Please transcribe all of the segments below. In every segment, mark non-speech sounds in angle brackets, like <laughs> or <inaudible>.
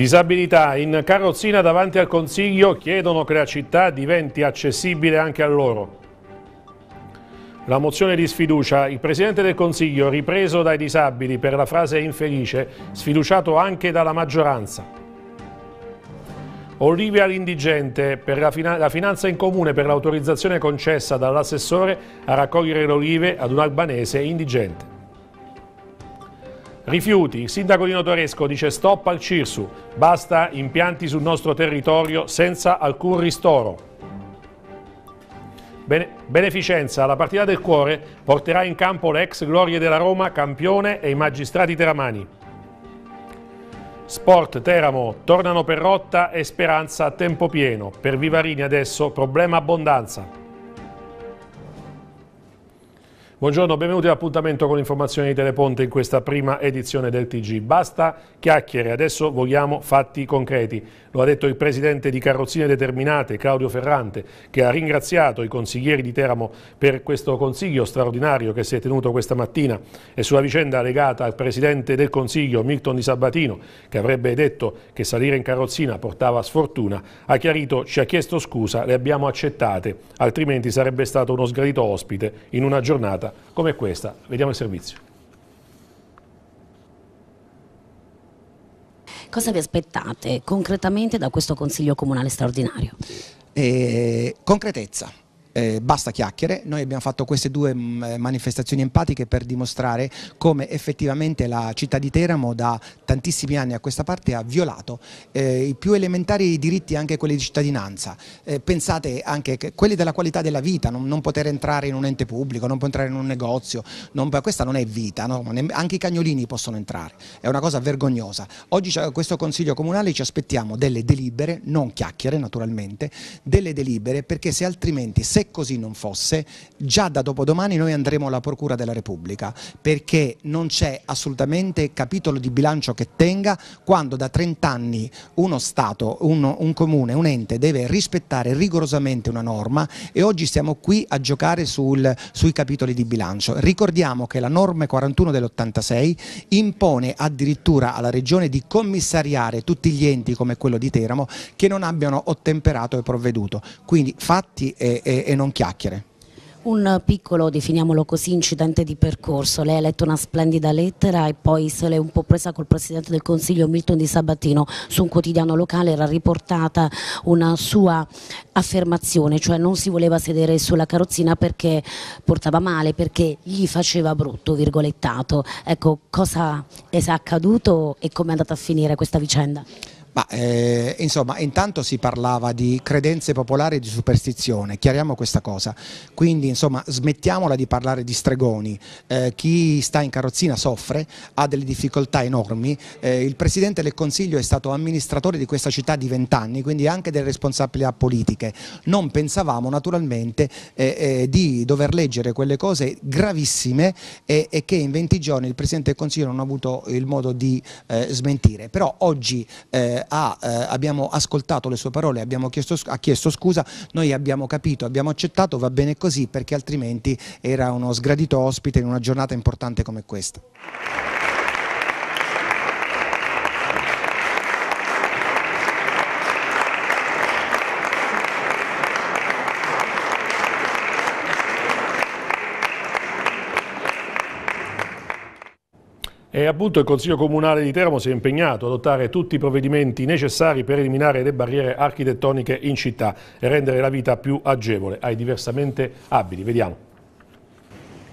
Disabilità in carrozzina davanti al Consiglio chiedono che la città diventi accessibile anche a loro. La mozione di sfiducia, il Presidente del Consiglio ripreso dai disabili per la frase infelice, sfiduciato anche dalla maggioranza. Olivia l'indigente, per la, finan la finanza in comune per l'autorizzazione concessa dall'assessore a raccogliere le olive ad un albanese indigente. Rifiuti, il sindaco di Notoresco dice stop al Cirsu, basta impianti sul nostro territorio senza alcun ristoro. Bene, beneficenza, la partita del cuore porterà in campo le ex glorie della Roma, campione e i magistrati teramani. Sport Teramo, tornano per rotta e speranza a tempo pieno. Per Vivarini adesso problema abbondanza. Buongiorno, benvenuti all'appuntamento con informazioni di Teleponte in questa prima edizione del TG. Basta chiacchiere, adesso vogliamo fatti concreti. Lo ha detto il presidente di Carrozzine Determinate, Claudio Ferrante, che ha ringraziato i consiglieri di Teramo per questo consiglio straordinario che si è tenuto questa mattina e sulla vicenda legata al presidente del consiglio Milton Di Sabatino, che avrebbe detto che salire in carrozzina portava sfortuna, ha chiarito, ci ha chiesto scusa, le abbiamo accettate, altrimenti sarebbe stato uno sgradito ospite in una giornata come questa. Vediamo il servizio. Cosa vi aspettate concretamente da questo Consiglio Comunale straordinario? Eh, concretezza eh, basta chiacchiere, noi abbiamo fatto queste due mm, manifestazioni empatiche per dimostrare come effettivamente la città di Teramo da tantissimi anni a questa parte ha violato eh, i più elementari diritti anche quelli di cittadinanza, eh, pensate anche che quelli della qualità della vita, non, non, poter entrare in un ente pubblico, non poter entrare in un negozio, non, questa non è vita, no? anche i cagnolini possono entrare, è una cosa vergognosa. Oggi questo Consiglio Comunale ci aspettiamo delle delibere, non chiacchiere naturalmente, delle delibere perché se altrimenti se se così non fosse, già da dopodomani noi andremo alla Procura della Repubblica, perché non c'è assolutamente capitolo di bilancio che tenga quando da 30 anni uno Stato, uno, un comune, un ente deve rispettare rigorosamente una norma e oggi siamo qui a giocare sul, sui capitoli di bilancio. Ricordiamo che la norma 41 dell'86 impone addirittura alla Regione di commissariare tutti gli enti come quello di Teramo che non abbiano ottemperato e provveduto. Quindi fatti e, e, e non chiacchiere. Un piccolo, definiamolo così, incidente di percorso. Lei ha letto una splendida lettera e poi se l'è un po' presa col Presidente del Consiglio Milton Di Sabatino. Su un quotidiano locale era riportata una sua affermazione, cioè non si voleva sedere sulla carrozzina perché portava male, perché gli faceva brutto, virgolettato. Ecco, cosa è accaduto e come è andata a finire questa vicenda? Ma eh, insomma, intanto si parlava di credenze popolari e di superstizione, chiariamo questa cosa. Quindi insomma, smettiamola di parlare di stregoni. Eh, chi sta in carrozzina soffre, ha delle difficoltà enormi. Eh, il Presidente del Consiglio è stato amministratore di questa città di vent'anni, quindi anche delle responsabilità politiche. Non pensavamo naturalmente eh, eh, di dover leggere quelle cose gravissime e, e, che in 20 giorni il Presidente del Consiglio non ha avuto il modo di eh, smentire. Però oggi eh, ha, eh, abbiamo ascoltato le sue parole, chiesto, ha chiesto scusa, noi abbiamo capito, abbiamo accettato, va bene così perché altrimenti era uno sgradito ospite in una giornata importante come questa. E appunto il Consiglio Comunale di Teramo si è impegnato ad adottare tutti i provvedimenti necessari per eliminare le barriere architettoniche in città e rendere la vita più agevole ai diversamente abili. Vediamo.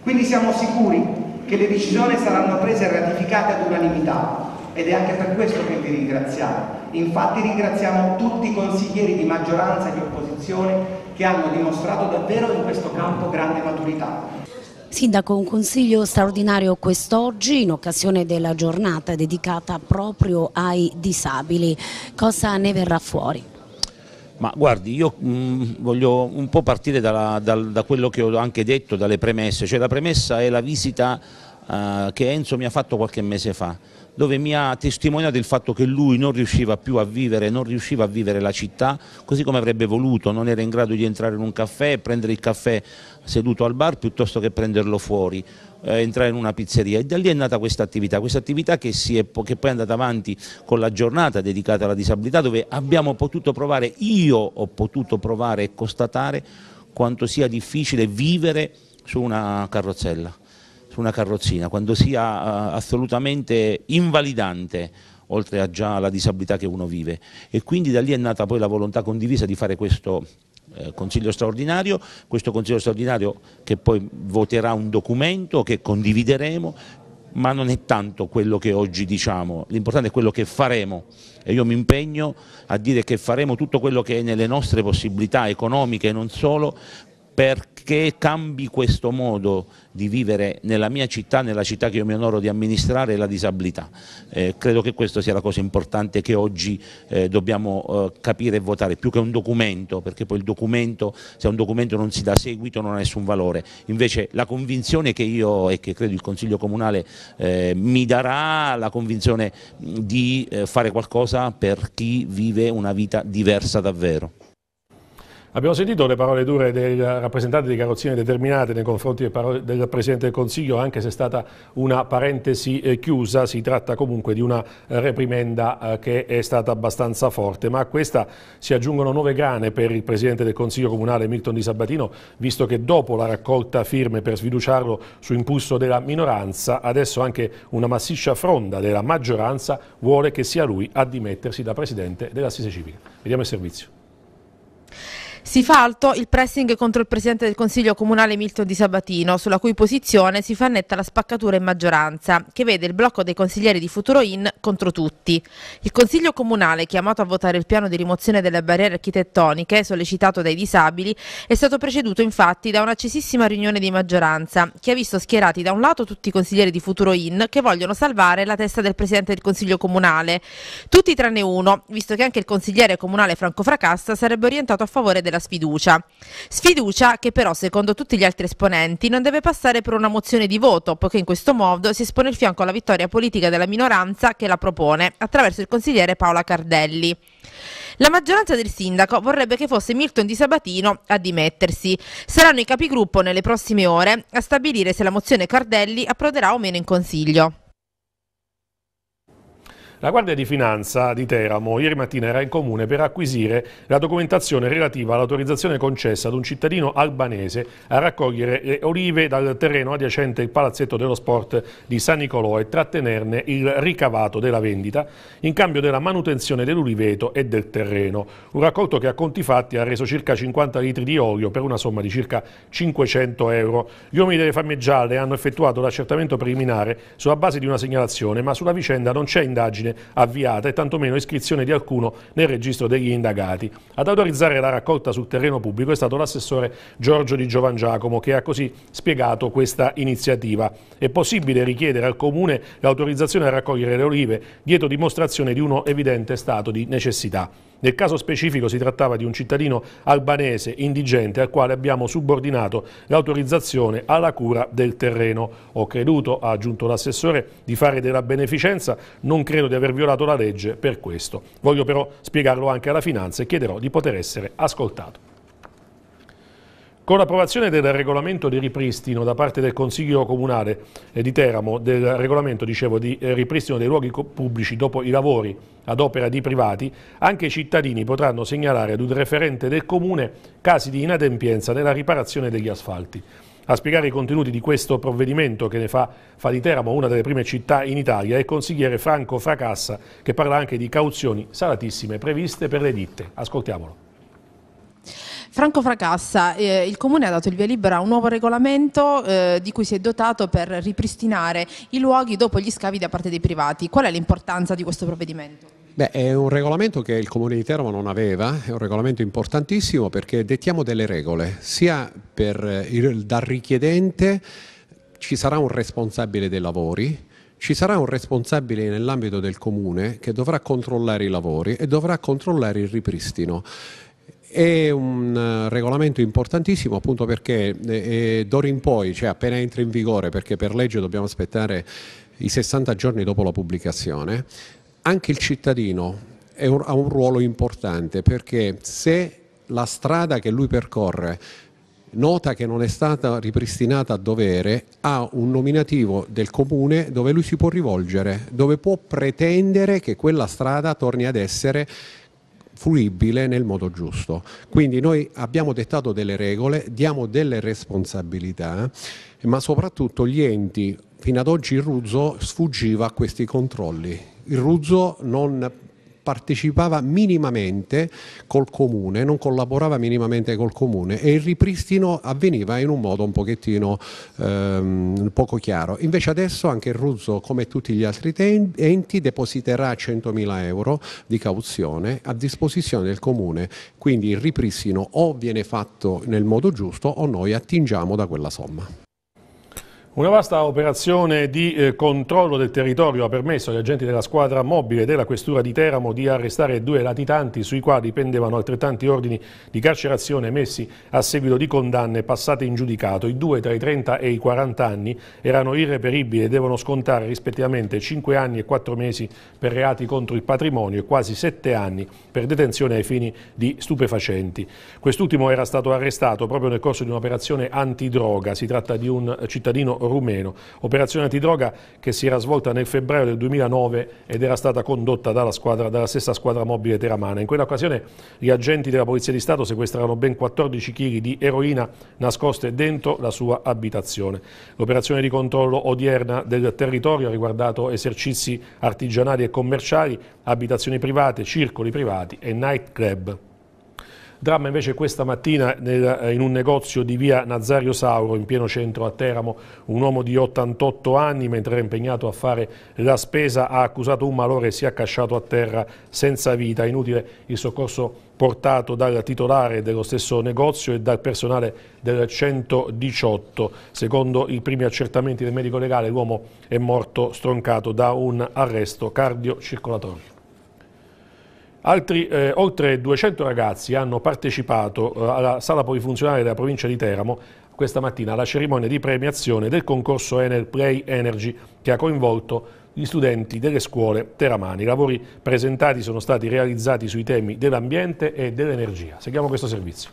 Quindi siamo sicuri che le decisioni saranno prese e ratificate ad unanimità ed è anche per questo che vi ringraziamo. Infatti ringraziamo tutti i consiglieri di maggioranza e di opposizione che hanno dimostrato davvero in questo campo grande maturità. Sindaco, un consiglio straordinario quest'oggi in occasione della giornata dedicata proprio ai disabili. Cosa ne verrà fuori? Ma guardi, io mh, mm, voglio un po' partire dalla, dal, da quello che ho anche detto, dalle premesse. Cioè la premessa è la visita eh, che Enzo mi ha fatto qualche mese fa dove mi ha testimoniato il fatto che lui non riusciva più a vivere, non riusciva a vivere la città così come avrebbe voluto, non era in grado di entrare in un caffè, prendere il caffè seduto al bar piuttosto che prenderlo fuori, eh, entrare in una pizzeria e da lì è nata questa attività, questa attività che, è, che poi è andata avanti con la giornata dedicata alla disabilità dove abbiamo potuto provare, io ho potuto provare e constatare quanto sia difficile vivere su una carrozzella su una carrozzina, quando sia eh, assolutamente invalidante oltre a già la disabilità che uno vive e quindi da lì è nata poi la volontà condivisa di fare questo eh, consiglio straordinario, questo consiglio straordinario che poi voterà un documento che condivideremo ma non è tanto quello che oggi diciamo, l'importante è quello che faremo e io mi impegno a dire che faremo tutto quello che è nelle nostre possibilità economiche e non solo perché cambi questo modo di vivere nella mia città, nella città che io mi onoro di amministrare, la disabilità. Eh, credo che questa sia la cosa importante che oggi eh, dobbiamo eh, capire e votare, più che un documento, perché poi il documento, se un documento non si dà seguito non ha nessun valore. Invece la convinzione che io e che credo il Consiglio Comunale eh, mi darà, la convinzione di eh, fare qualcosa per chi vive una vita diversa davvero. Abbiamo sentito le parole dure del rappresentante di Carrozzini determinate nei confronti del Presidente del Consiglio, anche se è stata una parentesi eh, chiusa, si tratta comunque di una eh, reprimenda eh, che è stata abbastanza forte, ma a questa si aggiungono nuove grane per il Presidente del Consiglio Comunale Milton Di Sabatino, visto che dopo la raccolta firme per sfiduciarlo su impulso della minoranza, adesso anche una massiccia fronda della maggioranza vuole che sia lui a dimettersi da Presidente dell'Assise Civica. Vediamo il servizio. Si fa alto il pressing contro il Presidente del Consiglio Comunale Milton Di Sabatino, sulla cui posizione si fa netta la spaccatura in maggioranza, che vede il blocco dei consiglieri di Futuro In contro tutti. Il Consiglio Comunale, chiamato a votare il piano di rimozione delle barriere architettoniche, sollecitato dai disabili, è stato preceduto infatti da un'accesissima riunione di maggioranza, che ha visto schierati da un lato tutti i consiglieri di Futuro In che vogliono salvare la testa del Presidente del Consiglio Comunale. Tutti tranne uno, visto che anche il consigliere comunale Franco Fracassa sarebbe orientato a favore della della sfiducia. Sfiducia che però, secondo tutti gli altri esponenti, non deve passare per una mozione di voto, poiché in questo modo si espone il fianco alla vittoria politica della minoranza che la propone, attraverso il consigliere Paola Cardelli. La maggioranza del sindaco vorrebbe che fosse Milton Di Sabatino a dimettersi. Saranno i capigruppo nelle prossime ore a stabilire se la mozione Cardelli approderà o meno in consiglio. La Guardia di Finanza di Teramo ieri mattina era in comune per acquisire la documentazione relativa all'autorizzazione concessa ad un cittadino albanese a raccogliere le olive dal terreno adiacente il palazzetto dello sport di San Nicolò e trattenerne il ricavato della vendita in cambio della manutenzione dell'uliveto e del terreno. Un raccolto che a conti fatti ha reso circa 50 litri di olio per una somma di circa 500 euro. Gli uomini delle famme gialle hanno effettuato l'accertamento preliminare sulla base di una segnalazione ma sulla vicenda non c'è indagine indagine avviata e tantomeno iscrizione di alcuno nel registro degli indagati. Ad autorizzare la raccolta sul terreno pubblico è stato l'assessore Giorgio Di Giovan Giacomo che ha così spiegato questa iniziativa. È possibile richiedere al Comune l'autorizzazione a raccogliere le olive dietro dimostrazione di uno evidente stato di necessità. Nel caso specifico si trattava di un cittadino albanese indigente al quale abbiamo subordinato l'autorizzazione alla cura del terreno. Ho creduto, ha aggiunto l'assessore, di fare della beneficenza, non credo di aver violato la legge per questo. Voglio però spiegarlo anche alla finanza e chiederò di poter essere ascoltato. Con l'approvazione del regolamento di ripristino da parte del Consiglio Comunale di Teramo, del regolamento dicevo, di eh, ripristino dei luoghi pubblici dopo i lavori ad opera di privati, anche i cittadini potranno segnalare ad un referente del Comune casi di inadempienza nella riparazione degli asfalti. A spiegare i contenuti di questo provvedimento che ne fa, fa di Teramo una delle prime città in Italia è il consigliere Franco Fracassa che parla anche di cauzioni salatissime previste per le ditte. Ascoltiamolo. Franco Fracassa, eh, il Comune ha dato il via libera a un nuovo regolamento eh, di cui si è dotato per ripristinare i luoghi dopo gli scavi da parte dei privati. Qual è l'importanza di questo provvedimento? Beh, è un regolamento che il Comune di Teramo non aveva, è un regolamento importantissimo perché dettiamo delle regole, sia per eh, il, dal richiedente ci sarà un responsabile dei lavori, ci sarà un responsabile nell'ambito del Comune che dovrà controllare i lavori e dovrà controllare il ripristino. È un eh, regolamento importantissimo appunto perché eh, eh, d'ora in poi, cioè appena entra in vigore, perché per legge dobbiamo aspettare i 60 giorni dopo la pubblicazione, anche il cittadino un, ha un ruolo importante perché se la strada che lui percorre nota che non è stata ripristinata a dovere, ha un nominativo del comune dove lui si può rivolgere, dove può pretendere che quella strada torni ad essere fruibile nel modo giusto. Quindi noi abbiamo dettato delle regole, diamo delle responsabilità, ma soprattutto gli enti, fino ad oggi il Ruzzo sfuggiva a questi controlli. Il Ruzzo non partecipava minimamente col comune, non collaborava minimamente col comune e il ripristino avveniva in un modo un pochettino ehm, poco chiaro. Invece adesso anche il Ruzzo, come tutti gli altri enti, depositerà 100.000 euro di cauzione a disposizione del comune, quindi il ripristino o viene fatto nel modo giusto o noi attingiamo da quella somma. Una vasta operazione di eh, controllo del territorio ha permesso agli agenti della squadra mobile della questura di Teramo di arrestare due latitanti sui quali pendevano altrettanti ordini di carcerazione emessi a seguito di condanne passate in giudicato. I due tra i 30 e i 40 anni erano irreperibili e devono scontare rispettivamente 5 anni e 4 mesi per reati contro il patrimonio e quasi 7 anni per detenzione ai fini di stupefacenti. Quest'ultimo era stato arrestato proprio nel corso di un'operazione antidroga. Si tratta di un cittadino rumeno. Operazione antidroga che si era svolta nel febbraio del 2009 ed era stata condotta dalla, squadra, dalla stessa squadra mobile teramana. In quell'occasione gli agenti della Polizia di Stato sequestrarono ben 14 kg di eroina nascoste dentro la sua abitazione. L'operazione di controllo odierna del territorio ha riguardato esercizi artigianali e commerciali, abitazioni private, circoli privati e nightclub. Dramma invece questa mattina eh, in un negozio di via Nazario Sauro, in pieno centro a Teramo, un uomo di 88 anni, mentre era impegnato a fare la spesa, ha accusato un malore e si è accasciato a terra senza vita. Inutile il soccorso portato dal titolare dello stesso negozio e dal personale del 118. Secondo i primi accertamenti del medico legale l'uomo è morto stroncato da un arresto cardiocircolatorio. Altri eh, oltre 200 ragazzi hanno partecipato eh, alla sala polifunzionale della provincia di Teramo questa mattina alla cerimonia di premiazione del concorso Enel Play Energy che ha coinvolto gli studenti delle scuole teramani. I lavori presentati sono stati realizzati sui temi dell'ambiente e dell'energia. Seguiamo questo servizio.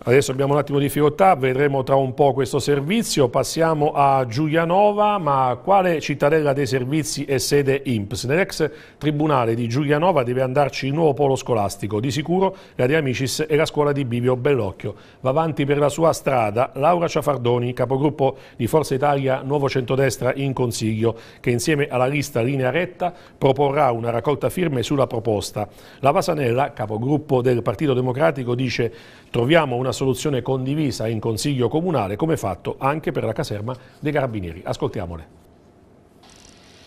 Adesso abbiamo un attimo di difficoltà, vedremo tra un po' questo servizio. Passiamo a Giulianova, ma quale cittadella dei servizi è sede IMPS? Nell'ex tribunale di Giulianova deve andarci il nuovo polo scolastico, di sicuro la De Amicis e la scuola di Bibio Bellocchio. Va avanti per la sua strada Laura Ciafardoni, capogruppo di Forza Italia Nuovo Centrodestra in Consiglio, che insieme alla lista Linea Retta proporrà una raccolta firme sulla proposta. La Vasanella, capogruppo del Partito Democratico, dice troviamo una una soluzione condivisa in Consiglio Comunale come fatto anche per la caserma dei Carabinieri. Ascoltiamole.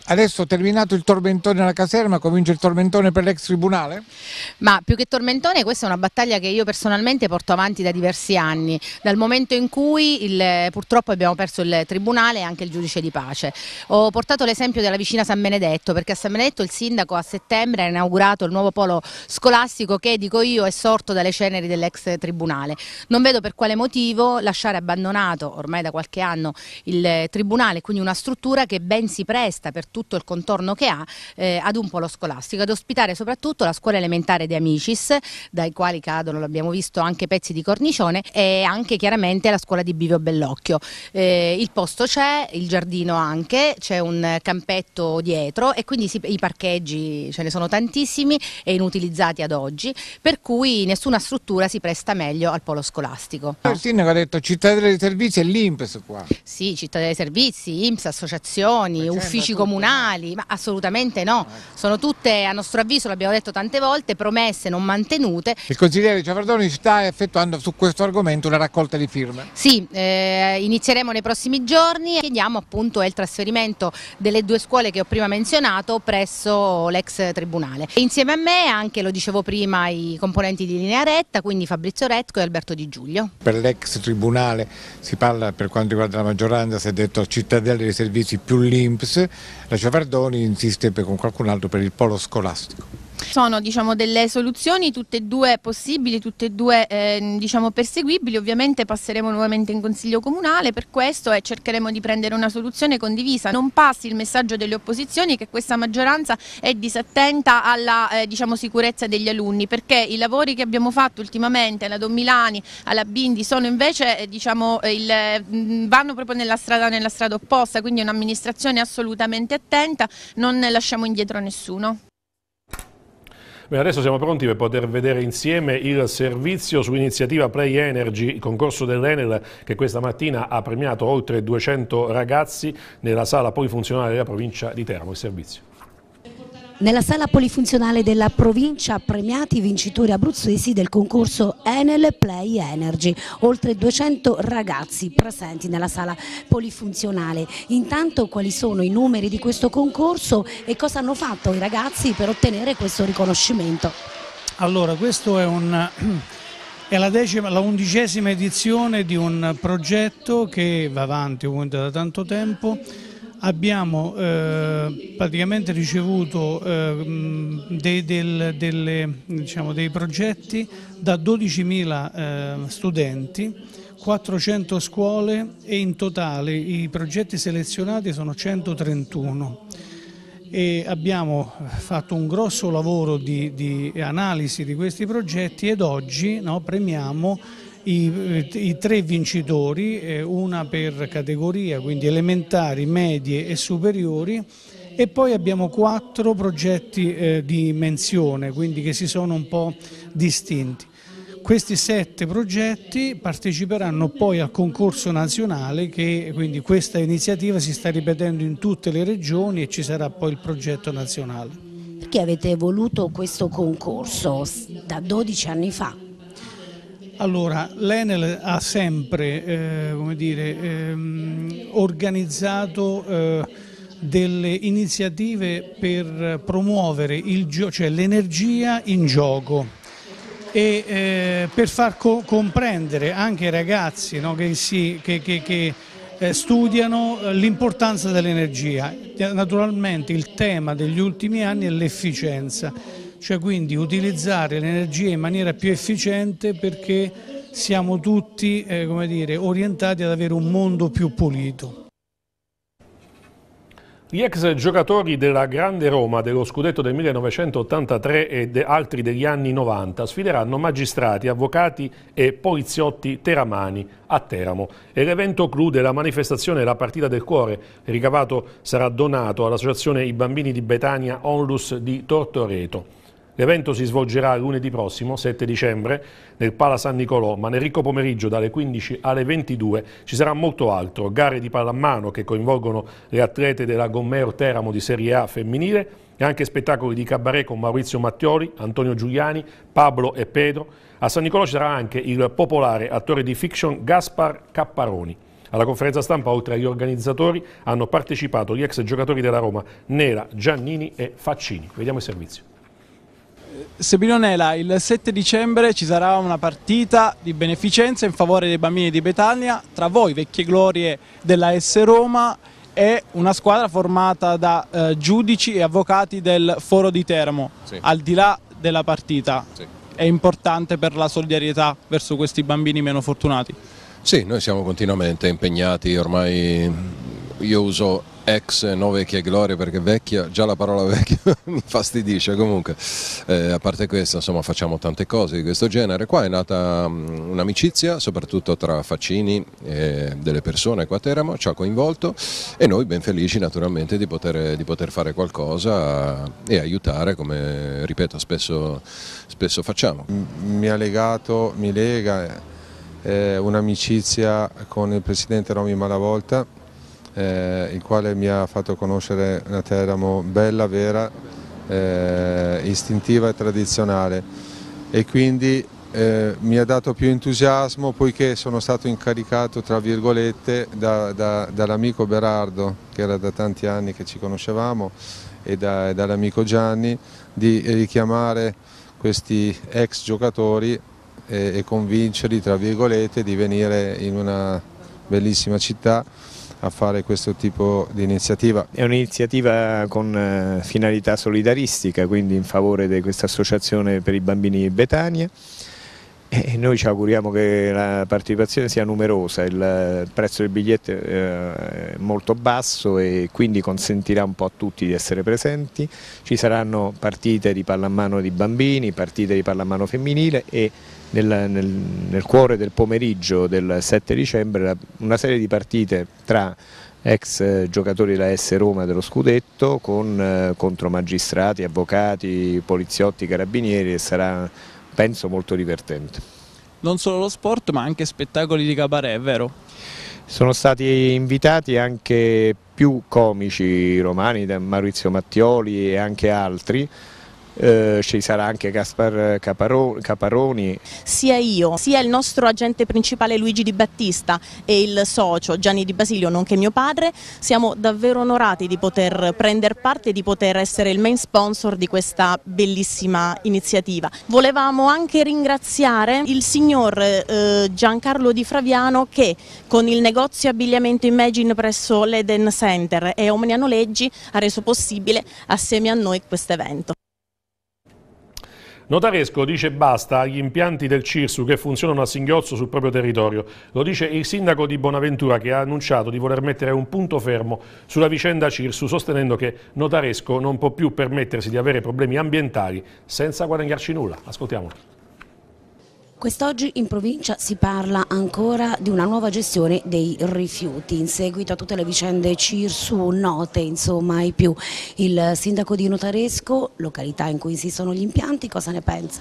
Adesso terminato il tormentone alla caserma, comincia il tormentone per l'ex tribunale? Ma più che tormentone, questa è una battaglia che io personalmente porto avanti da diversi anni, dal momento in cui il, purtroppo abbiamo perso il tribunale e anche il giudice di pace. Ho portato l'esempio della vicina San Benedetto, perché a San Benedetto il sindaco a settembre ha inaugurato il nuovo polo scolastico che, dico io, è sorto dalle ceneri dell'ex tribunale. Non vedo per quale motivo lasciare abbandonato ormai da qualche anno il tribunale, quindi una struttura che ben si presta per tutto il contorno che ha eh, ad un polo scolastico, ad ospitare soprattutto la scuola elementare di Amicis, dai quali cadono, l'abbiamo visto, anche pezzi di cornicione e anche chiaramente la scuola di Bivio Bellocchio. Eh, il posto c'è, il giardino anche, c'è un campetto dietro e quindi si, i parcheggi ce ne sono tantissimi e inutilizzati ad oggi, per cui nessuna struttura si presta meglio al polo scolastico. No? Il sindaco ha detto cittadella dei servizi e l'IMPS qua. Sì, cittadella dei servizi, IMPS, associazioni, uffici comunali comunali, ma assolutamente no, sono tutte a nostro avviso, l'abbiamo detto tante volte, promesse non mantenute. Il consigliere Ciafardoni sta effettuando su questo argomento una raccolta di firme. Sì, eh, inizieremo nei prossimi giorni e chiediamo appunto il trasferimento delle due scuole che ho prima menzionato presso l'ex tribunale. Insieme a me anche, lo dicevo prima, i componenti di linea retta, quindi Fabrizio Retco e Alberto Di Giulio. Per l'ex tribunale si parla per quanto riguarda la maggioranza, si è detto cittadella dei servizi più l'INPS, la Ciavardoni insisterebbe con qualcun altro per il polo scolastico. Sono diciamo, delle soluzioni tutte e due possibili, tutte e due eh, diciamo, perseguibili, ovviamente passeremo nuovamente in Consiglio Comunale per questo e eh, cercheremo di prendere una soluzione condivisa. Non passi il messaggio delle opposizioni che questa maggioranza è disattenta alla eh, diciamo, sicurezza degli alunni perché i lavori che abbiamo fatto ultimamente alla Don Milani, alla Bindi sono invece eh, diciamo, eh il, mm, vanno proprio nella strada, nella strada opposta, quindi è un'amministrazione assolutamente attenta, non lasciamo indietro nessuno. Beh, adesso siamo pronti per poter vedere insieme il servizio su iniziativa Play Energy, il concorso dell'Enel che questa mattina ha premiato oltre 200 ragazzi nella sala poi funzionale della provincia di Teramo. Il servizio. Nella sala polifunzionale della provincia premiati i vincitori abruzzesi del concorso Enel Play Energy, oltre 200 ragazzi presenti nella sala polifunzionale. Intanto quali sono i numeri di questo concorso e cosa hanno fatto i ragazzi per ottenere questo riconoscimento? Allora, questa è È la, decima, la, undicesima edizione di un progetto che va avanti da tanto tempo abbiamo eh, praticamente ricevuto eh, dei, del, delle, diciamo, dei, progetti da 12.000 eh, studenti, 400 scuole e in totale i progetti selezionati sono 131. E abbiamo fatto un grosso lavoro di, di analisi di questi progetti ed oggi no, premiamo i, i tre vincitori, eh, una per categoria, quindi elementari, medie e superiori, e poi abbiamo quattro progetti eh, di menzione, quindi che si sono un po' distinti. Questi sette progetti parteciperanno poi al concorso nazionale che quindi questa iniziativa si sta ripetendo in tutte le regioni e ci sarà poi il progetto nazionale. Perché avete voluto questo concorso da 12 anni fa? Allora, l'Enel ha sempre eh, dire, ehm, organizzato eh, delle iniziative per promuovere cioè l'energia in gioco e eh, per far co comprendere anche ai ragazzi no, che, si, che, che, che eh, studiano eh, l'importanza dell'energia. Naturalmente il tema degli ultimi anni è l'efficienza cioè quindi utilizzare l'energia in maniera più efficiente perché siamo tutti eh, dire, orientati ad avere un mondo più pulito. Gli ex giocatori della Grande Roma dello scudetto del 1983 e de altri degli anni 90 sfideranno magistrati, avvocati e poliziotti teramani a Teramo. E l'evento clou della manifestazione La partita del cuore, ricavato sarà donato all'associazione I bambini di Betania Onlus di Tortoreto. L'evento si svolgerà lunedì prossimo, 7 dicembre, nel Pala San Nicolò, ma nel ricco pomeriggio dalle 15 alle 22 ci sarà molto altro. Gare di pallamano che coinvolgono le atlete della Gommeo Teramo di Serie A femminile e anche spettacoli di cabaret con Maurizio Mattioli, Antonio Giuliani, Pablo e Pedro. A San Nicolò ci sarà anche il popolare attore di fiction Gaspar Capparoni. Alla conferenza stampa, oltre agli organizzatori, hanno partecipato gli ex giocatori della Roma Nera, Giannini e Faccini. Vediamo il servizio. Sebino Nela, il 7 dicembre ci sarà una partita di beneficenza in favore dei bambini di Betania tra voi, vecchie glorie della S Roma e una squadra formata da eh, giudici e avvocati del Foro di Teramo, sì. al di là della partita. Sì. È importante per la solidarietà verso questi bambini meno fortunati? Sì, noi siamo continuamente impegnati, ormai io uso ex no vecchia gloria perché vecchia, già la parola vecchia <laughs> mi fastidisce comunque, eh, a parte questo insomma facciamo tante cose di questo genere, qua è nata mm, un'amicizia soprattutto tra Faccini e delle persone qua a Teramo, ci ha coinvolto e noi ben felici naturalmente di poter, di poter fare qualcosa e aiutare come ripeto spesso, spesso facciamo. Mi ha legato, mi lega eh, un'amicizia con il presidente Romy Malavolta eh, il quale mi ha fatto conoscere una Teramo bella, vera, eh, istintiva e tradizionale e quindi eh, mi ha dato più entusiasmo poiché sono stato incaricato tra virgolette da, da, dall'amico Berardo che era da tanti anni che ci conoscevamo e, da, e dall'amico Gianni di richiamare questi ex giocatori e, eh, e convincerli tra virgolette di venire in una bellissima città a fare questo tipo di iniziativa. È un'iniziativa con eh, finalità solidaristica, quindi in favore di questa associazione per i bambini Betania. E noi ci auguriamo che la partecipazione sia numerosa, il eh, prezzo del biglietto eh, è molto basso e quindi consentirà un po' a tutti di essere presenti. Ci saranno partite di pallamano di bambini, partite di pallamano femminile e nel, nel, nel cuore del pomeriggio del 7 dicembre una serie di partite tra ex eh, giocatori della S Roma dello Scudetto con eh, contro magistrati, avvocati, poliziotti, carabinieri e sarà penso molto divertente. Non solo lo sport ma anche spettacoli di cabaret, è vero? Sono stati invitati anche più comici romani, da Maurizio Mattioli e anche altri, eh, ci sarà anche Gaspar Caparoni. Sia io, sia il nostro agente principale Luigi Di Battista e il socio Gianni Di Basilio, nonché mio padre, siamo davvero onorati di poter prendere parte e di poter essere il main sponsor di questa bellissima iniziativa. Volevamo anche ringraziare il signor eh, Giancarlo Di Fraviano che con il negozio abbigliamento Imagine presso l'Eden Center e Omnia Noleggi ha reso possibile assieme a noi questo evento. Notaresco dice basta agli impianti del Cirsu che funzionano a singhiozzo sul proprio territorio. Lo dice il sindaco di Bonaventura che ha annunciato di voler mettere un punto fermo sulla vicenda Cirsu sostenendo che Notaresco non può più permettersi di avere problemi ambientali senza guadagnarci nulla. Ascoltiamolo. Quest'oggi in provincia si parla ancora di una nuova gestione dei rifiuti in seguito a tutte le vicende Cirsu note insomma ai più. Il sindaco di Notaresco, località in cui insistono gli impianti, cosa ne pensa?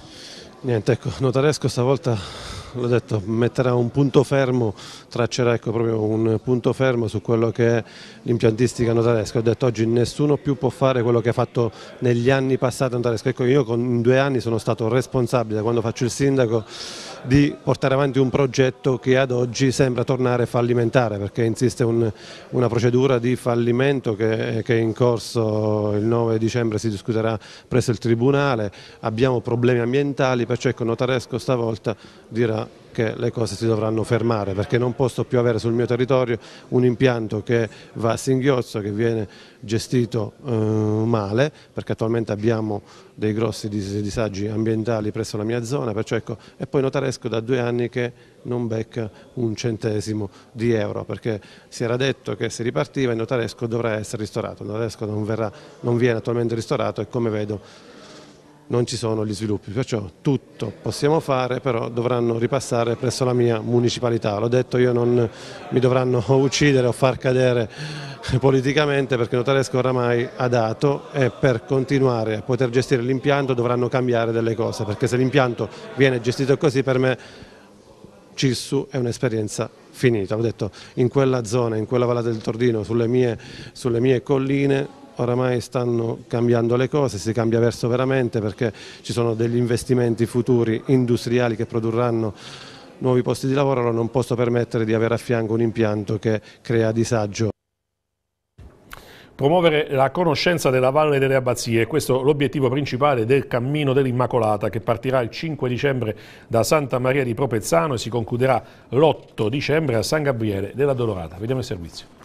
Niente, ecco, Notaresco stavolta l'ho detto, metterà un punto fermo, traccerà ecco, proprio un punto fermo su quello che è l'impiantistica notaresca. Ho detto oggi nessuno più può fare quello che ha fatto negli anni passati notaresca. Ecco, io con, in due anni sono stato responsabile da quando faccio il sindaco di portare avanti un progetto che ad oggi sembra tornare fallimentare perché insiste un, una procedura di fallimento che, che, è in corso il 9 dicembre si discuterà presso il Tribunale, abbiamo problemi ambientali, perciò ecco Notaresco stavolta dirà che le cose si dovranno fermare perché non posso più avere sul mio territorio un impianto che va a singhiozzo, che viene gestito eh, male perché attualmente abbiamo dei grossi disagi ambientali presso la mia zona perciò ecco, e poi notaresco da due anni che non becca un centesimo di euro perché si era detto che se ripartiva il notaresco dovrà essere ristorato, il notaresco non, verrà, non viene attualmente ristorato e come vedo non ci sono gli sviluppi, perciò tutto possiamo fare, però dovranno ripassare presso la mia municipalità. L'ho detto io non mi dovranno <laughs> uccidere o far cadere <laughs> politicamente perché Notaresco oramai ha dato e per continuare a poter gestire l'impianto dovranno cambiare delle cose, perché se l'impianto viene gestito così per me Cirsu è un'esperienza finita. Ho detto in quella zona, in quella vallata del Tordino, sulle mie, sulle mie colline oramai stanno cambiando le cose, si cambia verso veramente perché ci sono degli investimenti futuri industriali che produrranno nuovi posti di lavoro, allora non posso permettere di avere a fianco un impianto che crea disagio. Promuovere la conoscenza della Valle delle Abbazie, questo è l'obiettivo principale del Cammino dell'Immacolata che partirà il 5 dicembre da Santa Maria di Propezzano e si concluderà l'8 dicembre a San Gabriele della Dolorata. Vediamo il servizio.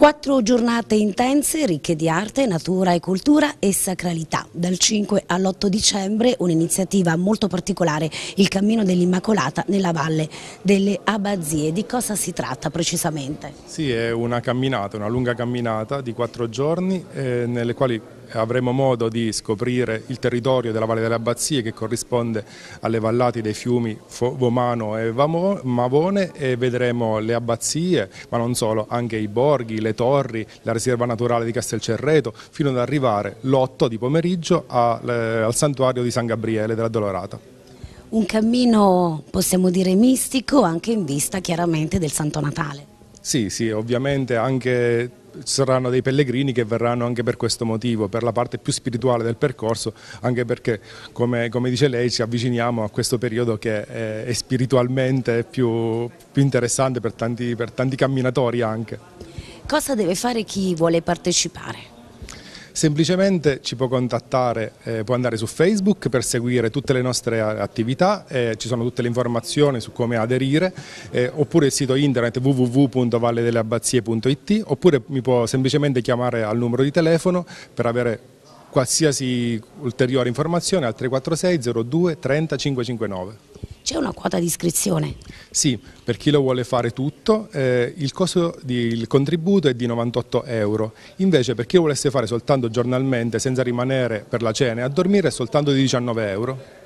Quattro giornate intense, ricche di arte, natura e cultura e sacralità. Dal 5 all'8 dicembre un'iniziativa molto particolare, il Cammino dell'Immacolata nella Valle delle Abazie. Di cosa si tratta precisamente? Sì, è una camminata, una lunga camminata di quattro giorni eh, nelle quali avremo modo di scoprire il territorio della Valle delle Abbazie che corrisponde alle vallate dei fiumi Vomano e Mavone e vedremo le abbazie, ma non solo, anche i borghi, le torri, la riserva naturale di Castelcerreto, fino ad arrivare l'otto di pomeriggio eh, al santuario di San Gabriele della Dolorata un cammino possiamo dire mistico anche in vista chiaramente del Santo Natale. Sì, sì, ovviamente anche ci saranno dei pellegrini che verranno anche per questo motivo, per la parte più spirituale del percorso, anche perché come, come dice lei ci avviciniamo a questo periodo che è, è spiritualmente più, più interessante per tanti, per tanti camminatori anche. Cosa deve fare chi vuole partecipare? Semplicemente ci può contattare, eh, può andare su Facebook per seguire tutte le nostre eh, attività, eh, ci sono tutte le informazioni su come aderire, eh, oppure il sito internet www.valledelleabbazie.it, oppure mi può semplicemente chiamare al numero di telefono per avere qualsiasi ulteriore informazione al 346 02 30 559 c'è una quota di iscrizione? Sì, per chi lo vuole fare tutto eh, il costo del contributo è di 98 euro, invece per chi lo volesse fare soltanto giornalmente senza rimanere per la cena e a dormire è soltanto di 19 euro.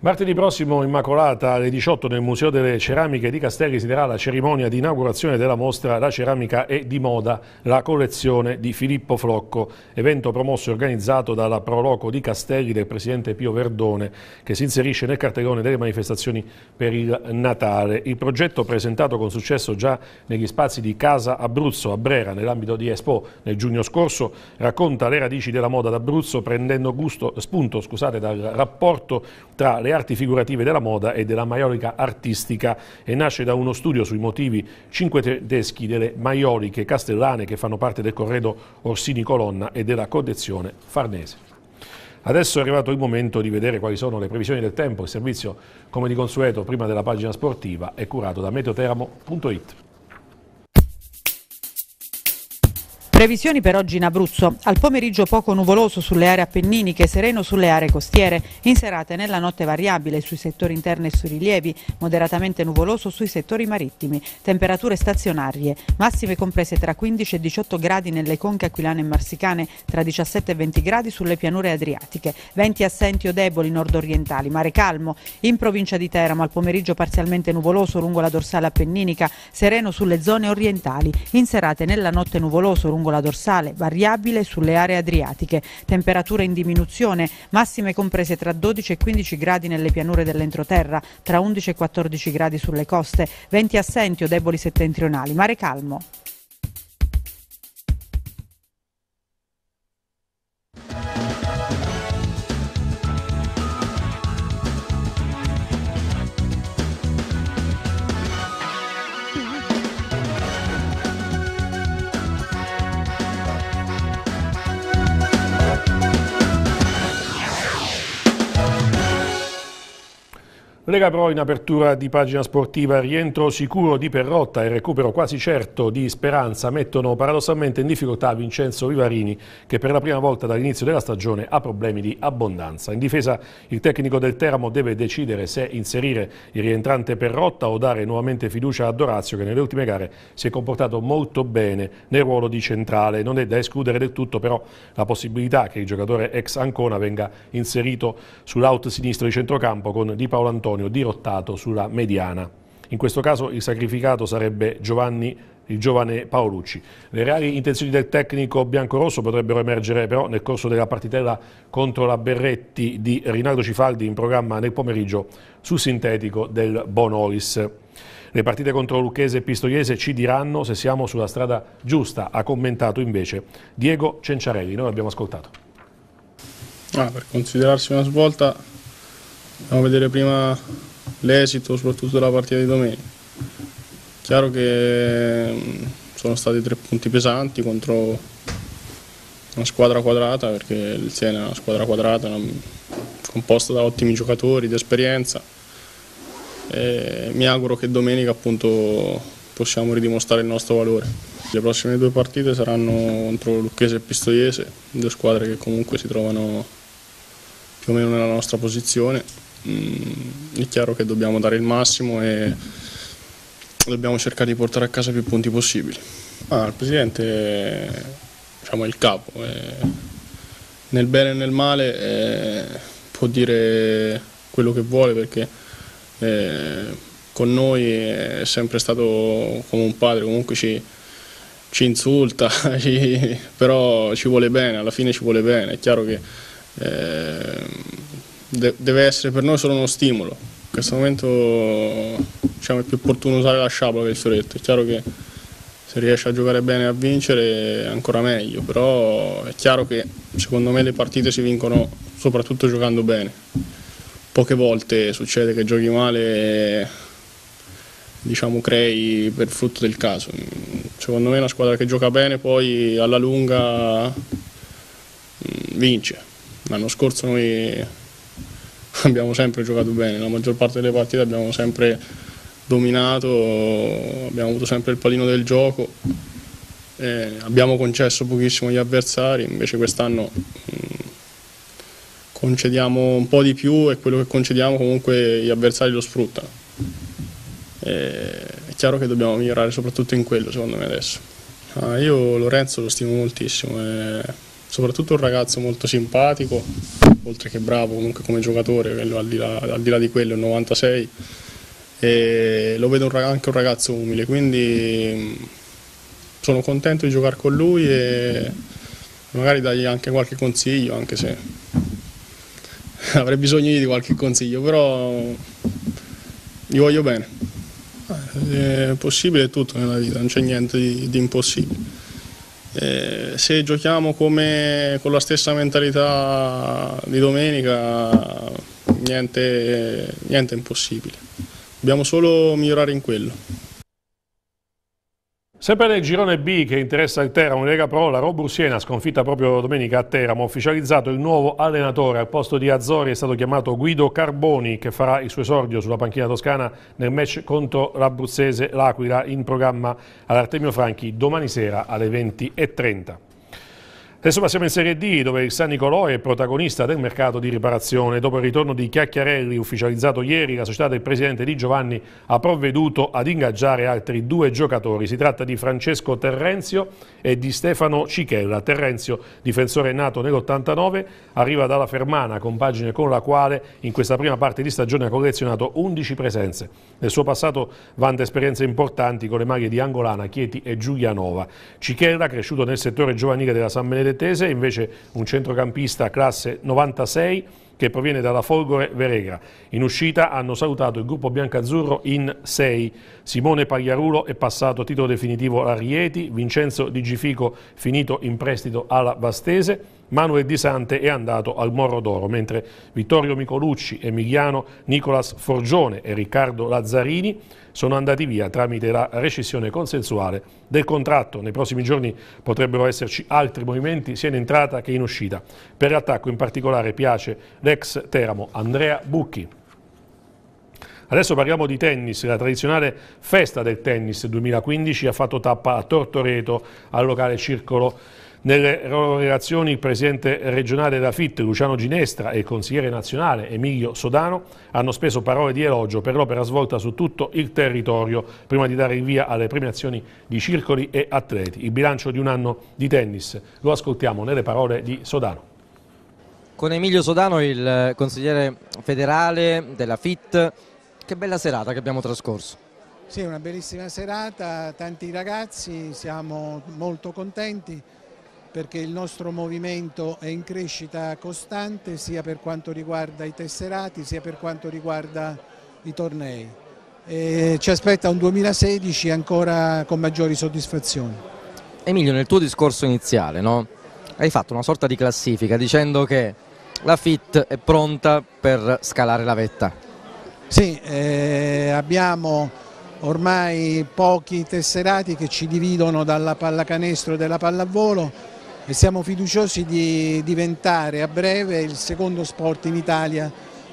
Martedì prossimo, Immacolata, alle 18 nel Museo delle Ceramiche di Castelli si darà la cerimonia di inaugurazione della mostra La Ceramica è di moda, la collezione di Filippo Flocco, evento promosso e organizzato dalla Proloco di Castelli del presidente Pio Verdone, che si inserisce nel cartellone delle manifestazioni per il Natale. Il progetto presentato con successo già negli spazi di Casa Abruzzo a Brera, nell'ambito di Expo nel giugno scorso, racconta le radici della moda d'Abruzzo prendendo gusto, spunto scusate, dal rapporto tra le le arti figurative della moda e della maiolica artistica e nasce da uno studio sui motivi cinquecenteschi delle maioliche castellane che fanno parte del corredo Orsini Colonna e della collezione Farnese. Adesso è arrivato il momento di vedere quali sono le previsioni del tempo. Il servizio, come di consueto, prima della pagina sportiva è curato da meteoteramo.it. Previsioni per oggi in Abruzzo. Al pomeriggio poco nuvoloso sulle aree appenniniche, sereno sulle aree costiere. In serata e nella notte variabile sui settori interni e sui rilievi, moderatamente nuvoloso sui settori marittimi. Temperature stazionarie, massime comprese tra 15 e 18 gradi nelle conche aquilane e marsicane, tra 17 e 20 gradi sulle pianure adriatiche. Venti assenti o deboli nordorientali, mare calmo. In provincia di Teramo al pomeriggio parzialmente nuvoloso lungo la dorsale appenninica, sereno sulle zone orientali. In serata e nella notte nuvoloso lungo l'angola dorsale, variabile sulle aree adriatiche, temperature in diminuzione, massime comprese tra 12 e 15 gradi nelle pianure dell'entroterra, tra 11 e 14 gradi sulle coste, venti assenti o deboli settentrionali, mare calmo. Lega Pro in apertura di pagina sportiva, rientro sicuro di Perrotta e recupero quasi certo di Speranza mettono paradossalmente in difficoltà Vincenzo Vivarini che per la prima volta dall'inizio della stagione ha problemi di abbondanza. In difesa il tecnico del Teramo deve decidere se inserire il rientrante Perrotta o dare nuovamente fiducia a Dorazio che nelle ultime gare si è comportato molto bene nel ruolo di centrale. Non è da escludere del tutto però la possibilità che il giocatore ex Ancona venga inserito sull'out sinistro di centrocampo con Di Paolo Antonio patrimonio dirottato sulla mediana. In questo caso il sacrificato sarebbe Giovanni il giovane Paolucci. Le reali intenzioni del tecnico biancorosso potrebbero emergere però nel corso della partitella contro la Berretti di Rinaldo Cifaldi in programma nel pomeriggio sul sintetico del Bonolis. Le partite contro Lucchese e Pistoiese ci diranno se siamo sulla strada giusta, ha commentato invece Diego Cenciarelli, noi l'abbiamo ascoltato. Ah, per considerarsi una svolta Andiamo a vedere prima l'esito, soprattutto della partita di domenica. Chiaro che mm, sono stati tre punti pesanti contro una squadra quadrata, perché il Siena è una squadra quadrata una, composta da ottimi giocatori di esperienza. E mi auguro che domenica appunto possiamo ridimostrare il nostro valore. Le prossime due partite saranno contro Lucchese e Pistoiese, due squadre che comunque si trovano più o meno nella nostra posizione mh, mm, è chiaro che dobbiamo dare il massimo e dobbiamo cercare di portare a casa più punti possibili. Ah, il Presidente diciamo, è il capo, è, nel bene e nel male è, può dire quello che vuole perché è, eh, con noi è sempre stato come un padre, comunque ci, ci insulta, <laughs> ci, però ci vuole bene, alla fine ci vuole bene, è chiaro che eh, de deve essere per noi solo uno stimolo. In questo momento diciamo, è più opportuno usare la sciabola che il fioretto. È chiaro che se riesce a giocare bene e a vincere è ancora meglio, però è chiaro che secondo me le partite si vincono soprattutto giocando bene. Poche volte succede che giochi male e diciamo, crei per frutto del caso. Secondo me una squadra che gioca bene poi alla lunga mm, vince. L'anno scorso noi <laughs> abbiamo sempre giocato bene, la maggior parte delle partite abbiamo sempre dominato, abbiamo avuto sempre il pallino del gioco, eh, abbiamo concesso pochissimo agli avversari, invece quest'anno mm, concediamo un po' di più e quello che concediamo comunque gli avversari lo sfruttano. Eh, è chiaro che dobbiamo migliorare soprattutto in quello secondo me adesso. Ah, io Lorenzo lo stimo moltissimo, è soprattutto un ragazzo molto simpatico, oltre che bravo comunque come giocatore, al, di là, al, di là, di quello, 96, e lo vedo anche un ragazzo umile, quindi mm, sono contento di giocare con lui e magari dargli anche qualche consiglio, anche se <laughs> avrei bisogno di qualche consiglio, però gli voglio bene. Eh, è possibile tutto nella vita, non c'è niente di, di impossibile. Eh, se giochiamo come, con la stessa mentalità di domenica, niente, niente è impossibile. Dobbiamo solo migliorare in quello. Sempre nel girone B che interessa il Teramo in Lega Pro, la Robur Siena, sconfitta proprio domenica a Teramo, ha ufficializzato il nuovo allenatore. Al posto di Azzori è stato chiamato Guido Carboni che farà il suo esordio sulla panchina toscana nel match contro l'abruzzese L'Aquila in programma all'Artemio Franchi domani sera alle 20.30. Insomma siamo in Serie D dove il San Nicolò è protagonista del mercato di riparazione. Dopo il ritorno di Chiacchiarelli ufficializzato ieri, la società del presidente Di Giovanni ha provveduto ad ingaggiare altri due giocatori. Si tratta di Francesco Terrenzio e di Stefano Cichella. Terrenzio, difensore nato nell'89, arriva dalla Fermana, compagine con la quale in questa prima parte di stagione ha collezionato 11 presenze. Nel suo passato vanta esperienze importanti con le maglie di Angolana, Chieti e Giulianova. Cichella, cresciuto nel settore giovanile della San Benedetto, Tese, invece un centrocampista classe 96 che proviene dalla Folgore Veregra. In uscita hanno salutato il gruppo biancazzurro in 6. Simone Pagliarulo è passato a titolo definitivo a Rieti, Vincenzo Di Gifico finito in prestito alla Vastese, Manuel Di Sante è andato al Morro d'Oro, mentre Vittorio Micolucci, Emiliano Nicolas Forgione e Riccardo Lazzarini sono andati via tramite la rescissione consensuale del contratto. Nei prossimi giorni potrebbero esserci altri movimenti sia in entrata che in uscita. Per l'attacco in particolare piace l'ex Teramo, Andrea Bucchi. Adesso parliamo di tennis, la tradizionale festa del tennis 2015 ha fatto tappa a Tortoreto al locale Circolo. Nelle loro relazioni il presidente regionale della FIT Luciano Ginestra e il consigliere nazionale Emilio Sodano hanno speso parole di elogio per l'opera svolta su tutto il territorio prima di dare il via alle premiazioni di circoli e atleti. Il bilancio di un anno di tennis lo ascoltiamo nelle parole di Sodano con Emilio Sodano, il eh, consigliere federale della FIT. Che bella serata che abbiamo trascorso. Sì, una bellissima serata, tanti ragazzi, siamo molto contenti perché il nostro movimento è in crescita costante sia per quanto riguarda i tesserati sia per quanto riguarda i tornei. E ci aspetta un 2016 ancora con maggiori soddisfazioni. Emilio, nel tuo discorso iniziale no? hai fatto una sorta di classifica dicendo che la FIT è pronta per scalare la vetta. Sì, eh, abbiamo ormai pochi tesserati che ci dividono dalla pallacanestro e dalla pallavolo e siamo fiduciosi di diventare a breve il secondo sport in Italia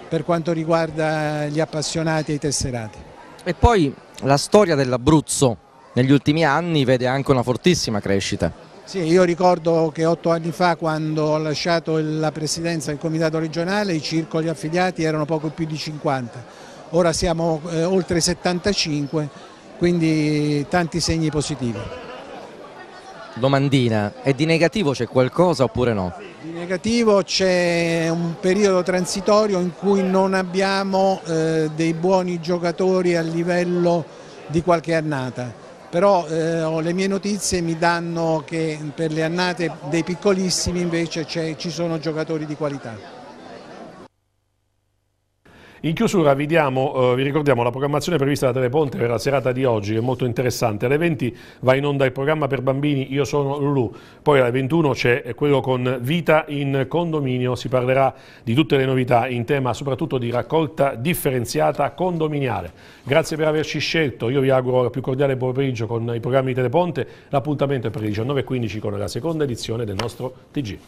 per quanto riguarda gli appassionati e i tesserati. E poi la storia dell'Abruzzo negli ultimi anni vede anche una fortissima crescita. Sì, io ricordo che otto anni fa quando ho lasciato la presidenza del comitato regionale i circoli affiliati erano poco più di 50, ora siamo eh, oltre 75, quindi tanti segni positivi. Domandina, e di negativo c'è qualcosa oppure no? Di negativo c'è un periodo transitorio in cui non abbiamo eh, dei buoni giocatori a livello di qualche annata però eh, le mie notizie mi danno che per le annate dei piccolissimi invece ci sono giocatori di qualità. In chiusura vi, diamo, eh, vi, ricordiamo la programmazione prevista da Teleponte per la serata di oggi, che è molto interessante. Alle 20 va in onda il programma per bambini Io sono Lulu, poi alle 21 c'è quello con Vita in condominio, si parlerà di tutte le novità in tema soprattutto di raccolta differenziata condominiale. Grazie per averci scelto, io vi auguro il più cordiale buon pomeriggio con i programmi di Teleponte, l'appuntamento è per le 19.15 con la seconda edizione del nostro TG.